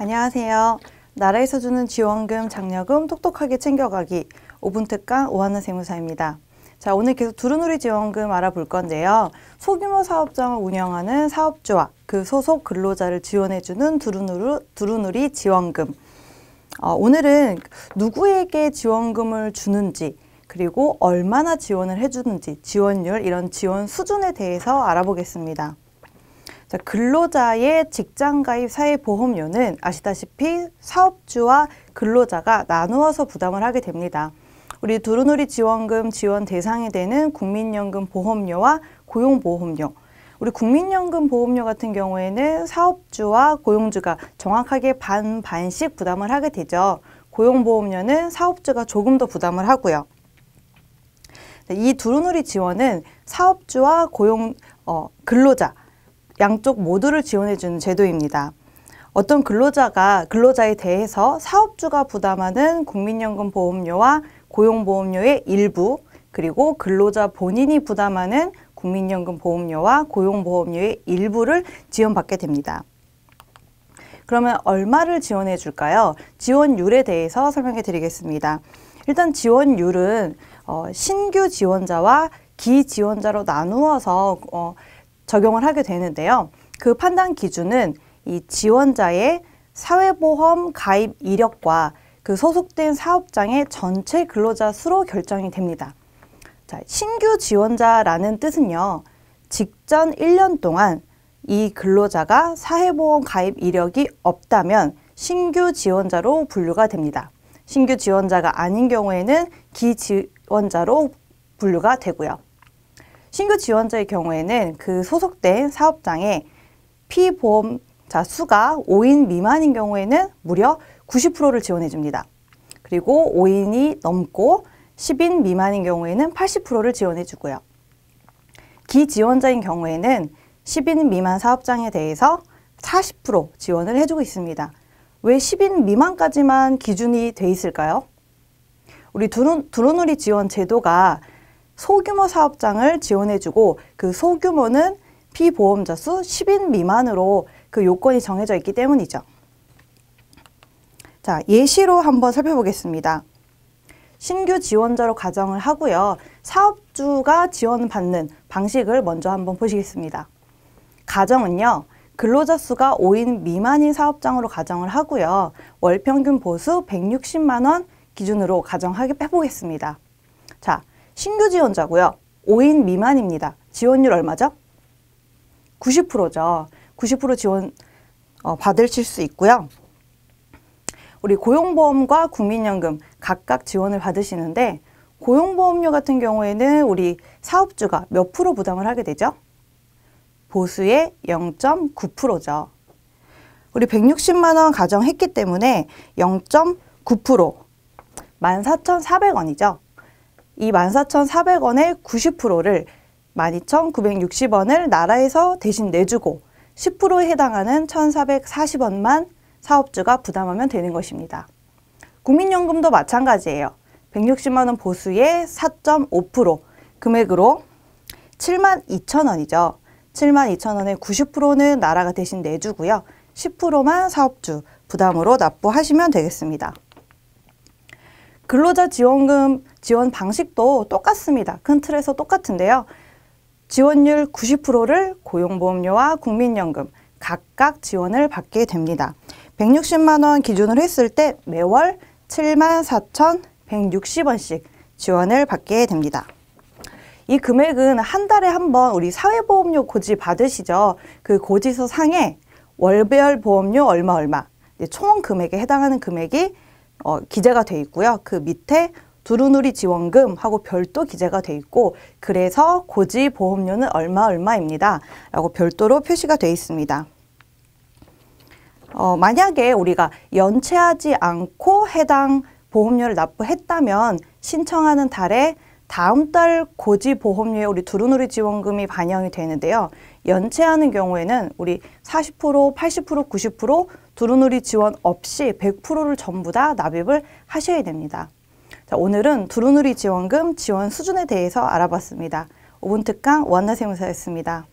안녕하세요. 나라에서 주는 지원금, 장려금 똑똑하게 챙겨가기 5분 특강 오하는 세무사입니다. 자, 오늘 계속 두루누리 지원금 알아볼 건데요. 소규모 사업장을 운영하는 사업주와 그 소속 근로자를 지원해주는 두루누루, 두루누리 지원금. 어, 오늘은 누구에게 지원금을 주는지, 그리고 얼마나 지원을 해주는지, 지원율, 이런 지원 수준에 대해서 알아보겠습니다. 자, 근로자의 직장가입 사회보험료는 아시다시피 사업주와 근로자가 나누어서 부담을 하게 됩니다. 우리 두루누리 지원금 지원 대상이 되는 국민연금 보험료와 고용보험료 우리 국민연금 보험료 같은 경우에는 사업주와 고용주가 정확하게 반 반씩 부담을 하게 되죠. 고용보험료는 사업주가 조금 더 부담을 하고요. 이 두루누리 지원은 사업주와 고용 어, 근로자 양쪽 모두를 지원해주는 제도입니다. 어떤 근로자가 근로자에 대해서 사업주가 부담하는 국민연금 보험료와 고용보험료의 일부 그리고 근로자 본인이 부담하는 국민연금 보험료와 고용보험료의 일부를 지원받게 됩니다. 그러면 얼마를 지원해 줄까요? 지원율에 대해서 설명해 드리겠습니다. 일단 지원율은 어, 신규 지원자와 기지원자로 나누어서 어, 적용을 하게 되는데요. 그 판단 기준은 이 지원자의 사회보험 가입 이력과 그 소속된 사업장의 전체 근로자 수로 결정이 됩니다. 자, 신규 지원자라는 뜻은요. 직전 1년 동안 이 근로자가 사회보험 가입 이력이 없다면 신규 지원자로 분류가 됩니다. 신규 지원자가 아닌 경우에는 기지원자로 분류가 되고요. 신규 지원자의 경우에는 그 소속된 사업장에 피보험자 수가 5인 미만인 경우에는 무려 90%를 지원해 줍니다. 그리고 5인이 넘고 10인 미만인 경우에는 80%를 지원해 주고요. 기지원자인 경우에는 10인 미만 사업장에 대해서 40% 지원을 해주고 있습니다. 왜 10인 미만까지만 기준이 돼 있을까요? 우리 두루누리 지원 제도가 소규모 사업장을 지원해주고 그 소규모는 피보험자 수 10인 미만으로 그 요건이 정해져 있기 때문이죠. 자, 예시로 한번 살펴보겠습니다. 신규 지원자로 가정을 하고요. 사업주가 지원받는 방식을 먼저 한번 보시겠습니다. 가정은요. 근로자 수가 5인 미만인 사업장으로 가정을 하고요. 월평균 보수 160만 원 기준으로 가정하게 빼보겠습니다. 자, 신규 지원자고요. 5인 미만입니다. 지원율 얼마죠? 90%죠. 90% 지원 어, 받으실 수 있고요. 우리 고용보험과 국민연금 각각 지원을 받으시는데 고용보험료 같은 경우에는 우리 사업주가 몇 프로 부담을 하게 되죠? 보수의 0.9%죠. 우리 160만 원 가정했기 때문에 0.9% 14,400원이죠. 이 14,400원의 90%를 12,960원을 나라에서 대신 내주고 10%에 해당하는 1,440원만 사업주가 부담하면 되는 것입니다. 국민연금도 마찬가지예요. 160만원 보수의 4.5% 금액으로 7만 2천원이죠. 7만 2천원의 90%는 나라가 대신 내주고요. 10%만 사업주 부담으로 납부하시면 되겠습니다. 근로자 지원금 지원 방식도 똑같습니다. 큰 틀에서 똑같은데요. 지원율 90%를 고용보험료와 국민연금 각각 지원을 받게 됩니다. 160만 원 기준으로 했을 때 매월 7 4,160원씩 지원을 받게 됩니다. 이 금액은 한 달에 한 번 우리 사회보험료 고지 받으시죠. 그 고지서 상에 월별 보험료 얼마 얼마 총 금액에 해당하는 금액이 어, 기재가 되어 있고요. 그 밑에 두루누리 지원금 하고 별도 기재가 돼 있고 그래서 고지 보험료는 얼마 얼마입니다. 라고 별도로 표시가 돼 있습니다. 어, 만약에 우리가 연체하지 않고 해당 보험료를 납부했다면 신청하는 달에 다음 달 고지 보험료에 우리 두루누리 지원금이 반영이 되는데요. 연체하는 경우에는 우리 40%, 80%, 90% 두루누리 지원 없이 100%를 전부 다 납입을 하셔야 됩니다. 자, 오늘은 두루누리 지원금 지원 수준에 대해서 알아봤습니다. 오분 특강 원나 세무사였습니다.